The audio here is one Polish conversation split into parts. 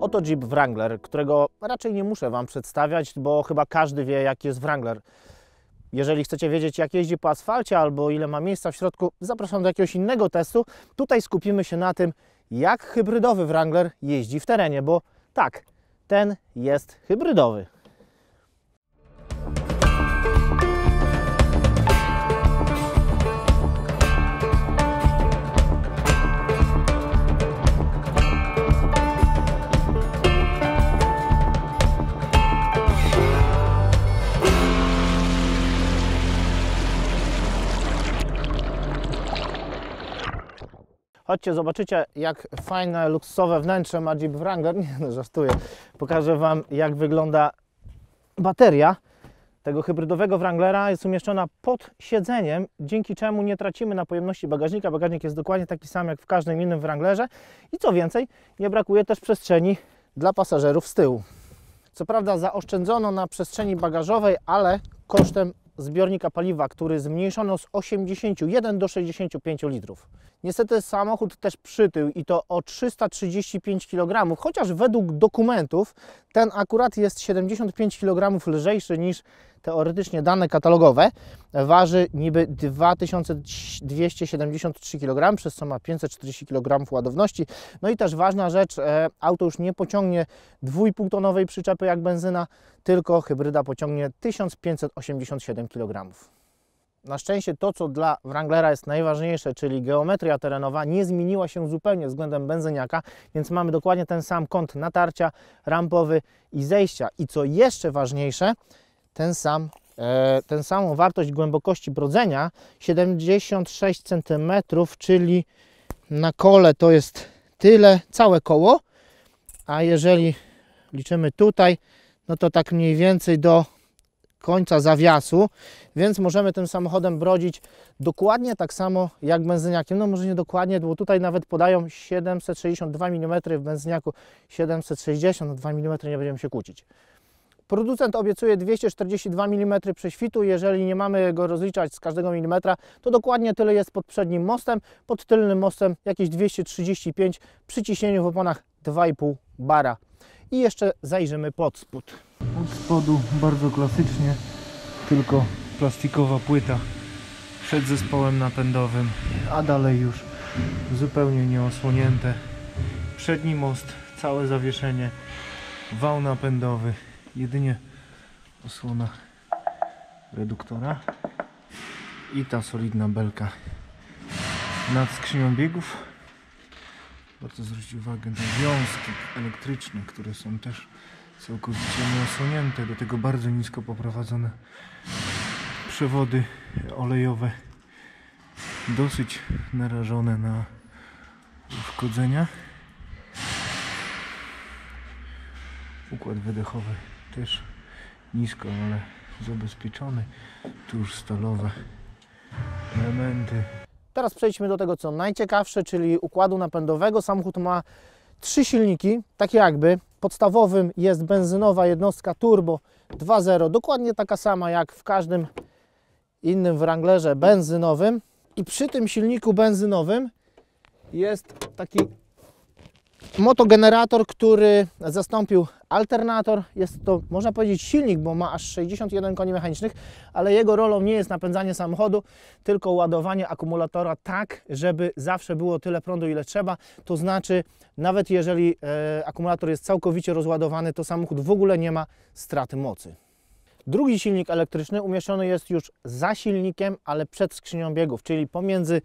Oto Jeep Wrangler, którego raczej nie muszę Wam przedstawiać, bo chyba każdy wie, jaki jest Wrangler. Jeżeli chcecie wiedzieć, jak jeździ po asfalcie albo ile ma miejsca w środku, zapraszam do jakiegoś innego testu. Tutaj skupimy się na tym, jak hybrydowy Wrangler jeździ w terenie, bo tak, ten jest hybrydowy. Chodźcie, zobaczycie, jak fajne, luksusowe wnętrze ma Jeep Wrangler. Nie, no żartuję. Pokażę Wam, jak wygląda bateria tego hybrydowego Wranglera jest umieszczona pod siedzeniem, dzięki czemu nie tracimy na pojemności bagażnika. Bagażnik jest dokładnie taki sam jak w każdym innym Wranglerze i co więcej, nie brakuje też przestrzeni dla pasażerów z tyłu. Co prawda zaoszczędzono na przestrzeni bagażowej, ale kosztem zbiornika paliwa, który zmniejszono z 81 do 65 litrów. Niestety samochód też przytył i to o 335 kg, chociaż według dokumentów ten akurat jest 75 kg lżejszy niż teoretycznie dane katalogowe. Waży niby 2273 kg, przez co ma 540 kg ładowności. No i też ważna rzecz, e, auto już nie pociągnie 2,5 tonowej przyczepy jak benzyna, tylko hybryda pociągnie 1587 kg. Na szczęście to, co dla Wranglera jest najważniejsze, czyli geometria terenowa, nie zmieniła się zupełnie względem benzyniaka, więc mamy dokładnie ten sam kąt natarcia rampowy i zejścia. I co jeszcze ważniejsze, ten sam, e, ten samą wartość głębokości brodzenia 76 cm, czyli na kole to jest tyle, całe koło, a jeżeli liczymy tutaj, no to tak mniej więcej do końca zawiasu, więc możemy tym samochodem brodzić dokładnie tak samo jak benzyniakiem. No może nie dokładnie, bo tutaj nawet podają 762 mm w benzyniaku, 760, 2 mm nie będziemy się kłócić. Producent obiecuje 242 mm prześwitu, jeżeli nie mamy go rozliczać z każdego milimetra, to dokładnie tyle jest pod przednim mostem, pod tylnym mostem jakieś 235 przy ciśnieniu w oponach 2,5 bara. I jeszcze zajrzymy pod spód. Od spodu bardzo klasycznie, tylko plastikowa płyta przed zespołem napędowym, a dalej już zupełnie nieosłonięte. Przedni most, całe zawieszenie, wał napędowy, jedynie osłona reduktora i ta solidna belka nad skrzynią biegów. Warto zwrócić uwagę na wiązki elektryczne, które są też całkowicie nieosłonięte, do tego bardzo nisko poprowadzone przewody olejowe dosyć narażone na uszkodzenia. Układ wydechowy też nisko, ale zabezpieczony. Tu już stalowe elementy. Teraz przejdźmy do tego, co najciekawsze, czyli układu napędowego. Samochód ma trzy silniki, takie jakby. Podstawowym jest benzynowa jednostka turbo 2.0, dokładnie taka sama jak w każdym innym Wranglerze benzynowym. I przy tym silniku benzynowym jest taki motogenerator, który zastąpił alternator, jest to można powiedzieć silnik, bo ma aż 61 koni mechanicznych, ale jego rolą nie jest napędzanie samochodu, tylko ładowanie akumulatora tak, żeby zawsze było tyle prądu, ile trzeba. To znaczy, nawet jeżeli e, akumulator jest całkowicie rozładowany, to samochód w ogóle nie ma straty mocy. Drugi silnik elektryczny umieszczony jest już za silnikiem, ale przed skrzynią biegów, czyli pomiędzy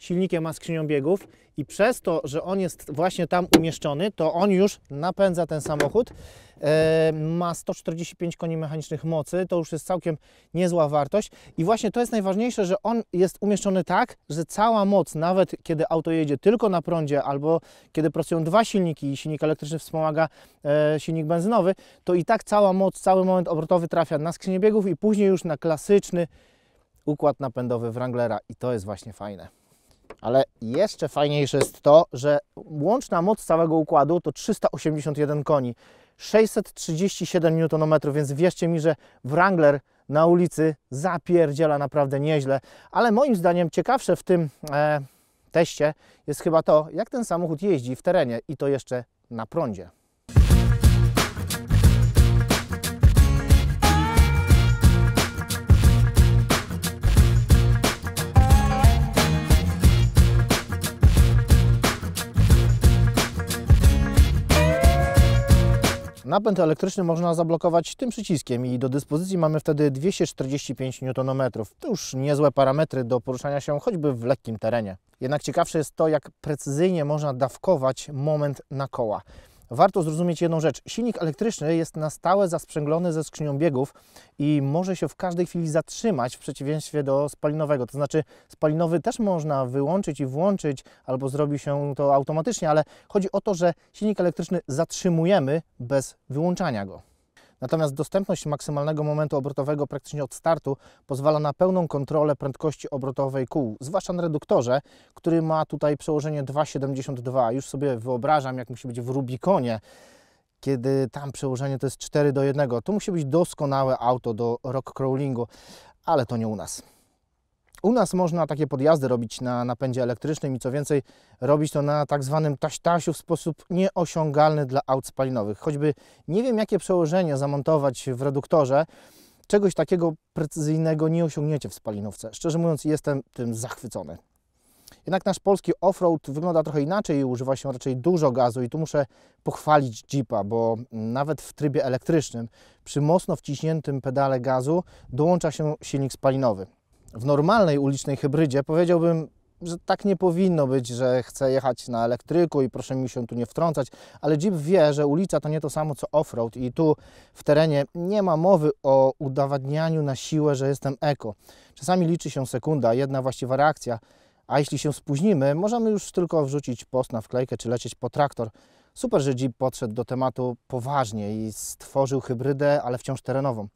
silnikiem ma skrzynią biegów i przez to, że on jest właśnie tam umieszczony, to on już napędza ten samochód. E, ma 145 koni mechanicznych mocy, to już jest całkiem niezła wartość i właśnie to jest najważniejsze, że on jest umieszczony tak, że cała moc, nawet kiedy auto jedzie tylko na prądzie albo kiedy pracują dwa silniki i silnik elektryczny wspomaga e, silnik benzynowy, to i tak cała moc, cały moment obrotowy trafia na skrzynię biegów i później już na klasyczny układ napędowy Wranglera i to jest właśnie fajne. Ale jeszcze fajniejsze jest to, że łączna moc całego układu to 381 koni, 637 Nm, więc wierzcie mi, że Wrangler na ulicy zapierdziela naprawdę nieźle. Ale moim zdaniem ciekawsze w tym e, teście jest chyba to, jak ten samochód jeździ w terenie i to jeszcze na prądzie. Napęd elektryczny można zablokować tym przyciskiem i do dyspozycji mamy wtedy 245 Nm. To już niezłe parametry do poruszania się choćby w lekkim terenie. Jednak ciekawsze jest to, jak precyzyjnie można dawkować moment na koła warto zrozumieć jedną rzecz. Silnik elektryczny jest na stałe zasprzęglony ze skrzynią biegów i może się w każdej chwili zatrzymać w przeciwieństwie do spalinowego. To znaczy spalinowy też można wyłączyć i włączyć albo zrobi się to automatycznie, ale chodzi o to, że silnik elektryczny zatrzymujemy bez wyłączania go. Natomiast dostępność maksymalnego momentu obrotowego praktycznie od startu pozwala na pełną kontrolę prędkości obrotowej kół, zwłaszcza na reduktorze, który ma tutaj przełożenie 2,72. Już sobie wyobrażam, jak musi być w Rubikonie, kiedy tam przełożenie to jest 4 do 1. To musi być doskonałe auto do rock crawlingu, ale to nie u nas. U nas można takie podjazdy robić na napędzie elektrycznym i co więcej robić to na tak zwanym taś w sposób nieosiągalny dla aut spalinowych. Choćby nie wiem jakie przełożenie zamontować w reduktorze, czegoś takiego precyzyjnego nie osiągniecie w spalinówce. Szczerze mówiąc jestem tym zachwycony. Jednak nasz polski offroad wygląda trochę inaczej i używa się raczej dużo gazu i tu muszę pochwalić Jeepa, bo nawet w trybie elektrycznym przy mocno wciśniętym pedale gazu dołącza się silnik spalinowy w normalnej ulicznej hybrydzie powiedziałbym, że tak nie powinno być, że chcę jechać na elektryku i proszę mi się tu nie wtrącać, ale Jeep wie, że ulica to nie to samo co offroad i tu w terenie nie ma mowy o udowadnianiu na siłę, że jestem eko. Czasami liczy się sekunda, jedna właściwa reakcja, a jeśli się spóźnimy, możemy już tylko wrzucić post na wklejkę czy lecieć po traktor. Super, że Jeep podszedł do tematu poważnie i stworzył hybrydę, ale wciąż terenową.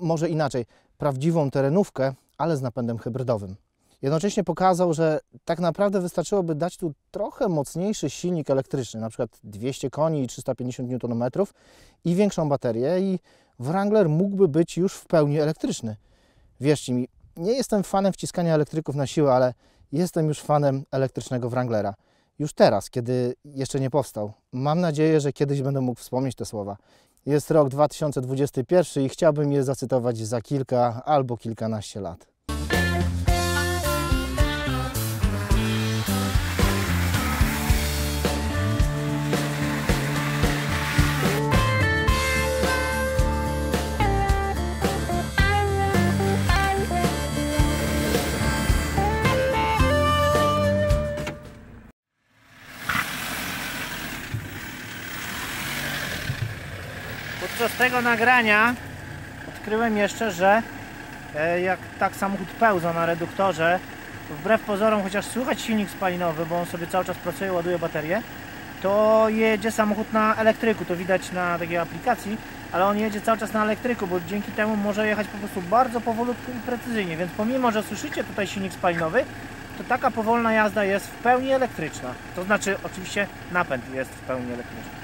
Może inaczej, prawdziwą terenówkę, ale z napędem hybrydowym. Jednocześnie pokazał, że tak naprawdę wystarczyłoby dać tu trochę mocniejszy silnik elektryczny, na przykład 200 koni i 350 Nm i większą baterię i Wrangler mógłby być już w pełni elektryczny. Wierzcie mi, nie jestem fanem wciskania elektryków na siłę, ale jestem już fanem elektrycznego Wranglera. Już teraz, kiedy jeszcze nie powstał. Mam nadzieję, że kiedyś będę mógł wspomnieć te słowa. Jest rok 2021 i chciałbym je zacytować za kilka albo kilkanaście lat. Podczas tego nagrania odkryłem jeszcze, że e, jak tak samochód pełza na reduktorze, wbrew pozorom, chociaż słychać silnik spalinowy, bo on sobie cały czas pracuje, ładuje baterię, to jedzie samochód na elektryku, to widać na takiej aplikacji, ale on jedzie cały czas na elektryku, bo dzięki temu może jechać po prostu bardzo powolutku i precyzyjnie, więc pomimo, że słyszycie tutaj silnik spalinowy, to taka powolna jazda jest w pełni elektryczna. To znaczy oczywiście napęd jest w pełni elektryczny.